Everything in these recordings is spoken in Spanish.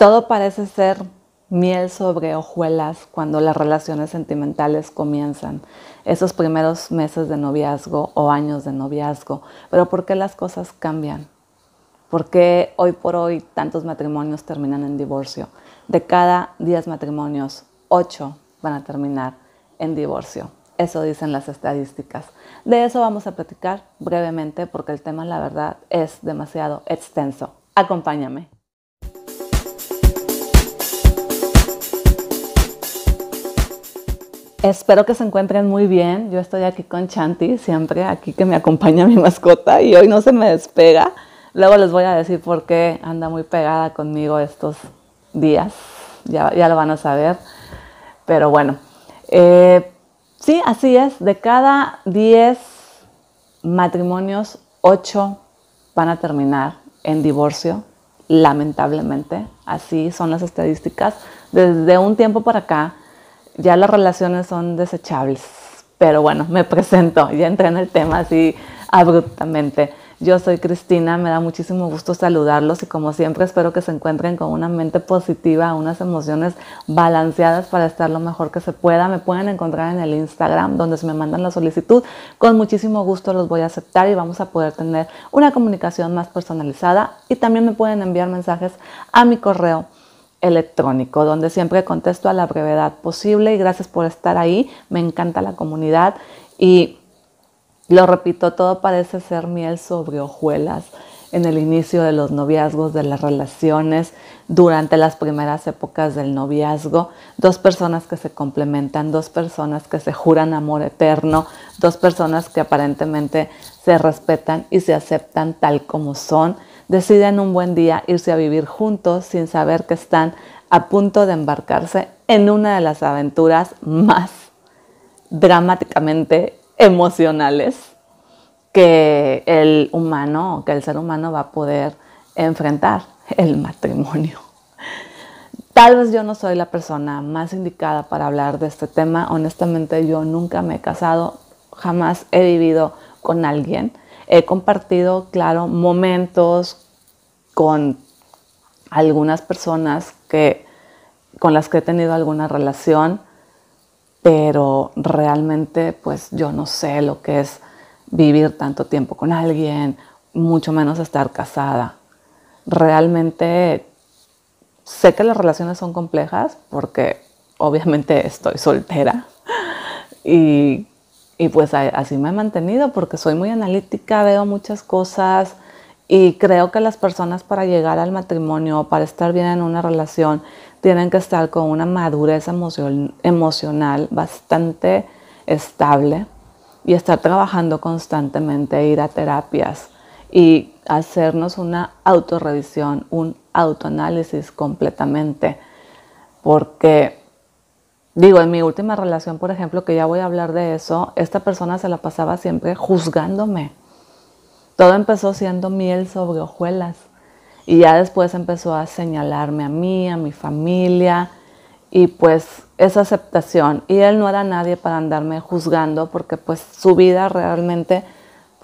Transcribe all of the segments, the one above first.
Todo parece ser miel sobre hojuelas cuando las relaciones sentimentales comienzan, esos primeros meses de noviazgo o años de noviazgo. Pero ¿por qué las cosas cambian? ¿Por qué hoy por hoy tantos matrimonios terminan en divorcio? De cada 10 matrimonios, 8 van a terminar en divorcio. Eso dicen las estadísticas. De eso vamos a platicar brevemente porque el tema, la verdad, es demasiado extenso. Acompáñame. Espero que se encuentren muy bien. Yo estoy aquí con Chanti, siempre aquí que me acompaña mi mascota y hoy no se me despega. Luego les voy a decir por qué anda muy pegada conmigo estos días. Ya, lo van a saber. Pero bueno, eh, sí, así es. De cada 10 matrimonios, 8 van a terminar en divorcio, lamentablemente. Así son las estadísticas. Desde un tiempo para acá ya las relaciones son desechables. Pero bueno, me presento, ya entré en el tema así abruptamente. Yo soy Cristina, me da muchísimo gusto saludarlos y como siempre espero que se encuentren con una mente positiva, unas emociones balanceadas para estar lo mejor que se pueda. Me pueden encontrar en el Instagram donde se me mandan la solicitud. Con muchísimo gusto los voy a aceptar y vamos a poder tener una comunicación más personalizada y también me pueden enviar mensajes a mi correo electrónico, donde siempre contesto a la brevedad posible y gracias por estar ahí. Me encanta la comunidad y lo repito, todo parece ser miel sobre hojuelas en el inicio de los noviazgos, de las relaciones, durante las primeras épocas del noviazgo, dos personas que se complementan, dos personas que se juran amor eterno, dos personas que aparentemente se respetan y se aceptan tal como son deciden un buen día irse a vivir juntos sin saber que están a punto de embarcarse en una de las aventuras más dramáticamente emocionales que el humano, que el ser humano va a poder enfrentar, el matrimonio. Tal vez yo no soy la persona más indicada para hablar de este tema. Honestamente, yo nunca me he casado, jamás he vivido con alguien. He compartido, claro, momentos con algunas personas que, con las que he tenido alguna relación, pero realmente pues yo no sé lo que es vivir tanto tiempo con alguien, mucho menos estar casada. Realmente sé que las relaciones son complejas porque obviamente estoy soltera y y pues así me he mantenido porque soy muy analítica, veo muchas cosas y creo que las personas para llegar al matrimonio, para estar bien en una relación, tienen que estar con una madurez emocional bastante estable y estar trabajando constantemente, ir a terapias y hacernos una autorrevisión, un autoanálisis completamente, porque Digo, en mi última relación, por ejemplo, que ya voy a hablar de eso, esta persona se la pasaba siempre juzgándome. Todo empezó siendo miel sobre hojuelas y ya después empezó a señalarme a mí, a mi familia y pues esa aceptación. Y él no era nadie para andarme juzgando porque pues su vida realmente,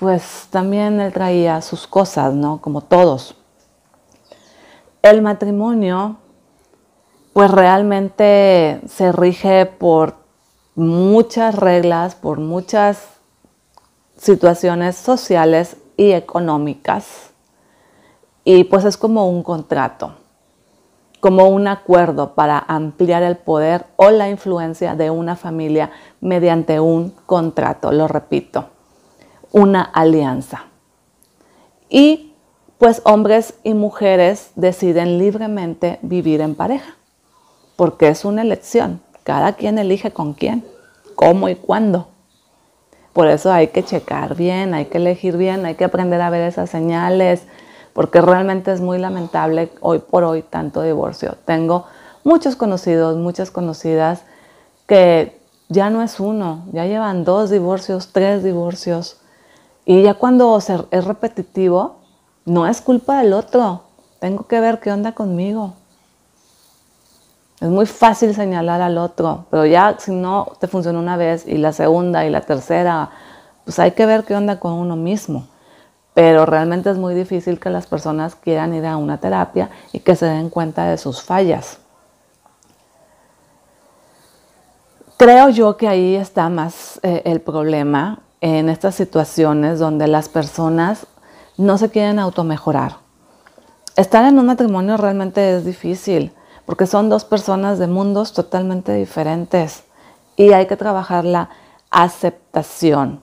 pues también él traía sus cosas, ¿no? Como todos. El matrimonio pues realmente se rige por muchas reglas, por muchas situaciones sociales y económicas. Y pues es como un contrato, como un acuerdo para ampliar el poder o la influencia de una familia mediante un contrato, lo repito, una alianza. Y pues hombres y mujeres deciden libremente vivir en pareja porque es una elección. Cada quien elige con quién, cómo y cuándo. Por eso hay que checar bien, hay que elegir bien, hay que aprender a ver esas señales, porque realmente es muy lamentable hoy por hoy tanto divorcio. Tengo muchos conocidos, muchas conocidas que ya no es uno, ya llevan dos divorcios, tres divorcios. Y ya cuando es repetitivo, no es culpa del otro. Tengo que ver qué onda conmigo, es muy fácil señalar al otro, pero ya si no te funciona una vez y la segunda y la tercera, pues hay que ver qué onda con uno mismo. Pero realmente es muy difícil que las personas quieran ir a una terapia y que se den cuenta de sus fallas. Creo yo que ahí está más eh, el problema en estas situaciones donde las personas no se quieren automejorar. Estar en un matrimonio realmente es difícil porque son dos personas de mundos totalmente diferentes y hay que trabajar la aceptación.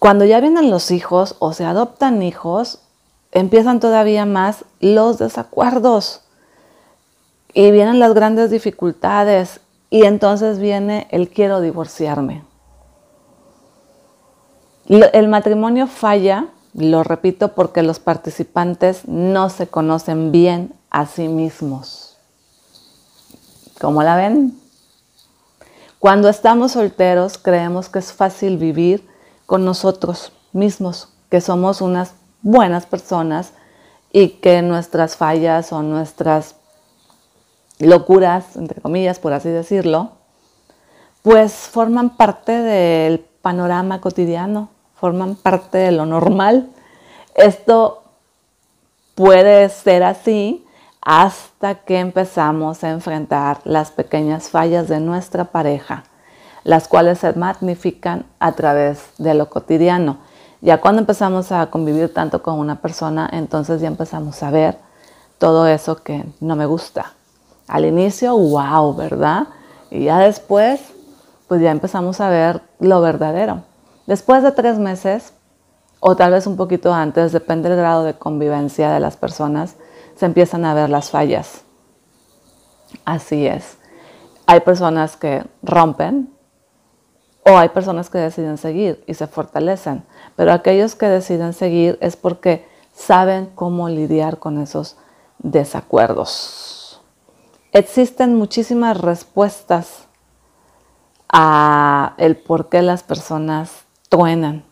Cuando ya vienen los hijos o se adoptan hijos, empiezan todavía más los desacuerdos y vienen las grandes dificultades y entonces viene el quiero divorciarme. El matrimonio falla, lo repito, porque los participantes no se conocen bien a sí mismos. ¿Cómo la ven? Cuando estamos solteros creemos que es fácil vivir con nosotros mismos, que somos unas buenas personas y que nuestras fallas o nuestras locuras, entre comillas, por así decirlo, pues forman parte del panorama cotidiano, forman parte de lo normal. Esto puede ser así hasta que empezamos a enfrentar las pequeñas fallas de nuestra pareja, las cuales se magnifican a través de lo cotidiano. Ya cuando empezamos a convivir tanto con una persona, entonces ya empezamos a ver todo eso que no me gusta. Al inicio, wow, ¿verdad? Y ya después, pues ya empezamos a ver lo verdadero. Después de tres meses, o tal vez un poquito antes, depende del grado de convivencia de las personas, se empiezan a ver las fallas. Así es. Hay personas que rompen o hay personas que deciden seguir y se fortalecen, pero aquellos que deciden seguir es porque saben cómo lidiar con esos desacuerdos. Existen muchísimas respuestas a el por qué las personas truenan.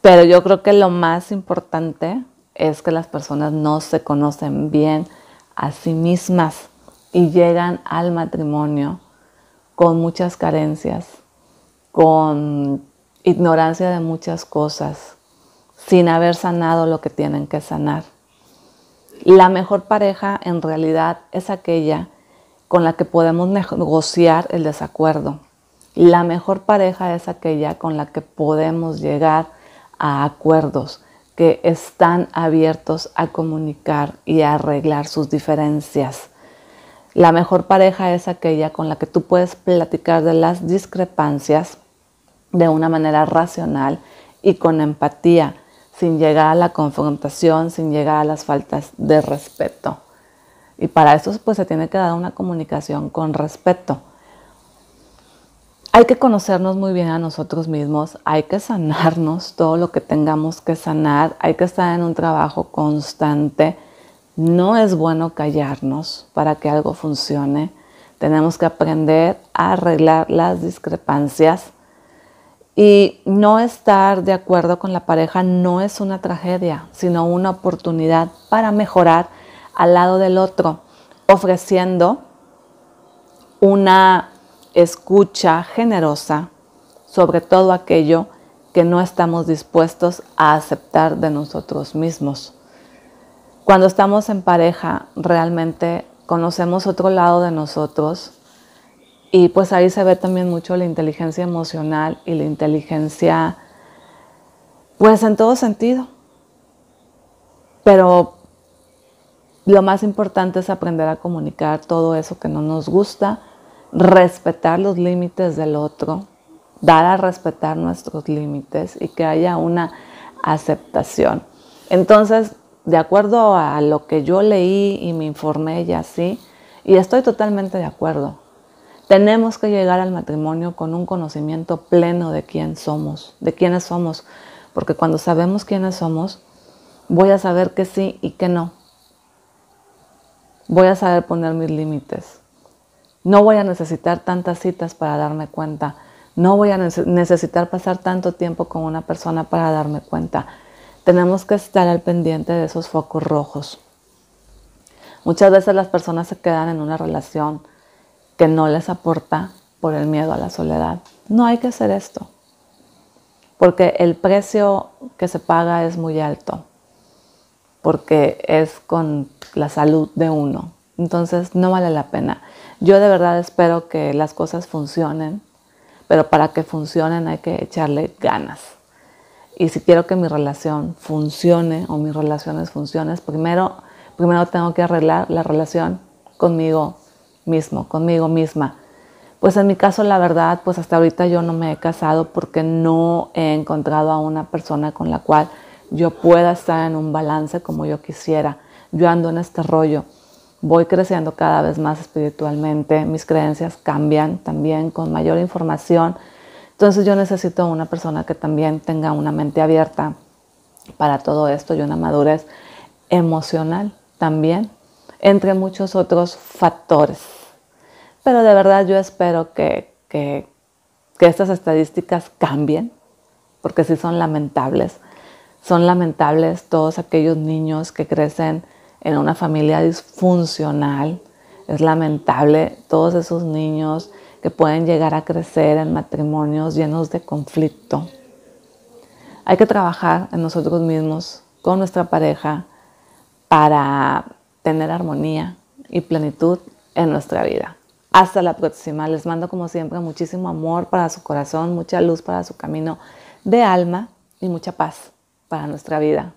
Pero yo creo que lo más importante es que las personas no se conocen bien a sí mismas y llegan al matrimonio con muchas carencias, con ignorancia de muchas cosas, sin haber sanado lo que tienen que sanar. La mejor pareja en realidad es aquella con la que podemos negociar el desacuerdo. La mejor pareja es aquella con la que podemos llegar a acuerdos que están abiertos a comunicar y a arreglar sus diferencias. La mejor pareja es aquella con la que tú puedes platicar de las discrepancias de una manera racional y con empatía, sin llegar a la confrontación, sin llegar a las faltas de respeto. Y para eso pues se tiene que dar una comunicación con respeto hay que conocernos muy bien a nosotros mismos, hay que sanarnos todo lo que tengamos que sanar, hay que estar en un trabajo constante. No es bueno callarnos para que algo funcione. Tenemos que aprender a arreglar las discrepancias. Y no estar de acuerdo con la pareja no es una tragedia, sino una oportunidad para mejorar al lado del otro, ofreciendo una escucha generosa sobre todo aquello que no estamos dispuestos a aceptar de nosotros mismos. Cuando estamos en pareja, realmente conocemos otro lado de nosotros y pues ahí se ve también mucho la inteligencia emocional y la inteligencia, pues en todo sentido. Pero lo más importante es aprender a comunicar todo eso que no nos gusta, respetar los límites del otro, dar a respetar nuestros límites y que haya una aceptación. Entonces, de acuerdo a lo que yo leí y me informé y así, y estoy totalmente de acuerdo, tenemos que llegar al matrimonio con un conocimiento pleno de quién somos, de quiénes somos, porque cuando sabemos quiénes somos, voy a saber que sí y que no. Voy a saber poner mis límites. No voy a necesitar tantas citas para darme cuenta. No voy a necesitar pasar tanto tiempo con una persona para darme cuenta. Tenemos que estar al pendiente de esos focos rojos. Muchas veces las personas se quedan en una relación que no les aporta por el miedo a la soledad. No hay que hacer esto, porque el precio que se paga es muy alto, porque es con la salud de uno, entonces no vale la pena. Yo de verdad espero que las cosas funcionen, pero para que funcionen hay que echarle ganas. Y si quiero que mi relación funcione o mis relaciones funcionen, primero, primero tengo que arreglar la relación conmigo mismo, conmigo misma. Pues en mi caso, la verdad, pues hasta ahorita yo no me he casado porque no he encontrado a una persona con la cual yo pueda estar en un balance como yo quisiera. Yo ando en este rollo voy creciendo cada vez más espiritualmente, mis creencias cambian también con mayor información. Entonces yo necesito una persona que también tenga una mente abierta para todo esto y una madurez emocional también, entre muchos otros factores. Pero de verdad yo espero que, que, que estas estadísticas cambien, porque sí son lamentables. Son lamentables todos aquellos niños que crecen en una familia disfuncional. Es lamentable todos esos niños que pueden llegar a crecer en matrimonios llenos de conflicto. Hay que trabajar en nosotros mismos, con nuestra pareja, para tener armonía y plenitud en nuestra vida. Hasta la próxima. Les mando como siempre muchísimo amor para su corazón, mucha luz para su camino de alma y mucha paz para nuestra vida.